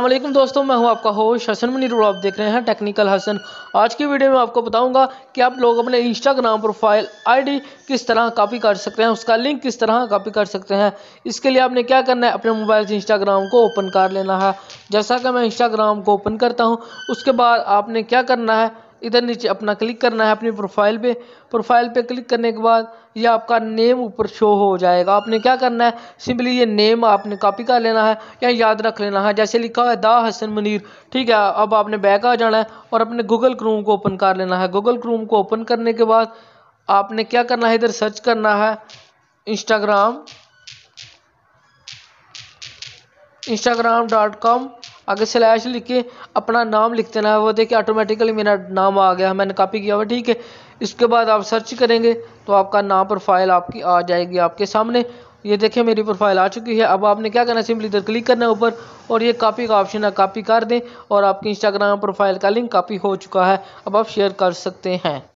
अल्लाम दोस्तों मैं हूं आपका होश हसन मनीर आप देख रहे हैं टेक्निकल हसन आज की वीडियो में आपको बताऊंगा कि आप लोग अपने इंस्टाग्राम प्रोफाइल आईडी किस तरह कॉपी कर सकते हैं उसका लिंक किस तरह कॉपी कर सकते हैं इसके लिए आपने क्या करना है अपने मोबाइल से इंस्टाग्राम को ओपन कर लेना है जैसा कि मैं इंस्टाग्राम को ओपन करता हूँ उसके बाद आपने क्या करना है इधर नीचे अपना क्लिक करना है अपनी प्रोफाइल पे प्रोफाइल पे क्लिक करने के बाद ये आपका नेम ऊपर शो हो जाएगा आपने क्या करना है सिंपली ये नेम आपने कॉपी कर लेना है या याद रख लेना है जैसे लिखा है दा हसन मनीर ठीक है अब आपने बैक आ जाना है और अपने गूगल क्रूम को ओपन कर लेना है गूगल क्रूम को ओपन करने के बाद आपने क्या करना है इधर सर्च करना है इंस्टाग्राम इंस्टाग्राम डॉट कॉम आगे स्लैश लिख के अपना नाम लिख देना है वो देखिए ऑटोमेटिकली मेरा नाम आ गया मैंने कॉपी किया हुआ ठीक है इसके बाद आप सर्च करेंगे तो आपका नाम प्रोफाइल आपकी आ जाएगी आपके सामने ये देखिए मेरी प्रोफाइल आ चुकी है अब आपने क्या करना सिंपली इधर क्लिक करना है ऊपर और ये कॉपी का ऑप्शन है कॉपी कर दें और आपकी इंस्टाग्राम प्रोफाइल का लिंक कॉपी हो चुका है अब आप शेयर कर सकते हैं